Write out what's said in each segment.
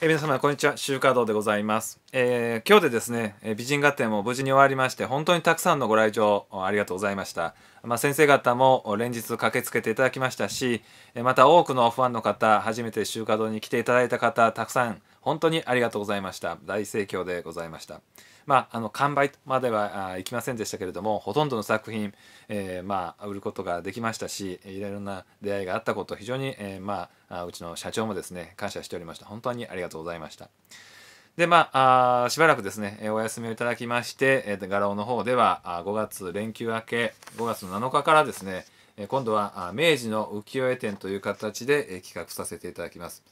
えー、皆様こんにちは週華堂でございます、えー、今日でですね美人合点も無事に終わりまして本当にたくさんのご来場ありがとうございましたまあ、先生方も連日駆けつけていただきましたしまた多くのファンの方初めて集華堂に来ていただいた方たくさん本当にありがとうございました大盛況でございましたまああの完売まではいきませんでしたけれどもほとんどの作品、えー、まあ売ることができましたしいろいろな出会いがあったこと非常に、えー、まあうちの社長もですね感謝しておりました本当にありがとうございました。で、まあ、あしばらくですね、お休みをいただきまして、えー、ガラの方では、5月連休明け、5月の7日からですね、今度は明治の浮世絵展という形で企画させていただきます。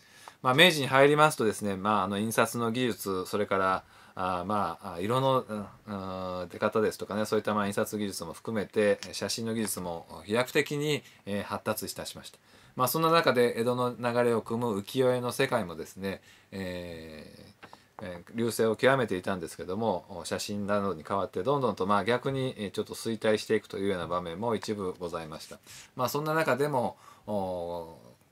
まあ、明治に入りますとですね、まあ、あの印刷の技術それからあまあ色の、うん、出方ですとかねそういったまあ印刷技術も含めて写真の技術も飛躍的に、えー、発達いたしました。まあ、そんな中で江戸の流れを組む浮世絵の世界もですね、えー、隆盛を極めていたんですけども写真などに変わってどんどんとまあ逆にちょっと衰退していくというような場面も一部ございました。まあ、そんな中でも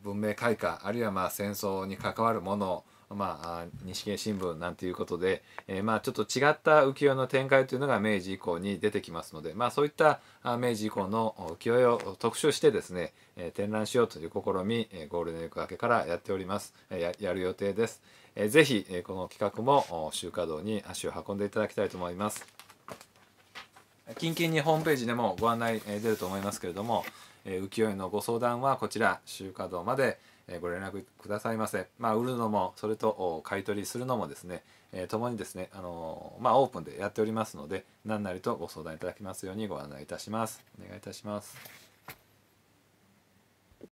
文明開化あるいはまあ戦争に関わるものまあ、日経新聞なんていうことで、えー、まあちょっと違った浮世絵の展開というのが明治以降に出てきますので、まあ、そういった明治以降の浮世絵を特集してですね、えー、展覧しようという試み、えー、ゴールデンウィーク明けからやっております、えー、やる予定です、えー、ぜひ、えー、この企画も集華堂に足を運んでいただきたいと思います近々にホームページでもご案内、え出ると思いますけれども、えー、浮世絵のご相談はこちら集荷堂まで、えご連絡くださいませ、まあ、売るのもそれと買い取りするのもですね、えー、共にですね、あのー、まあ、オープンでやっておりますので何なりとご相談いただきますようにご案内いたしますお願いいたします。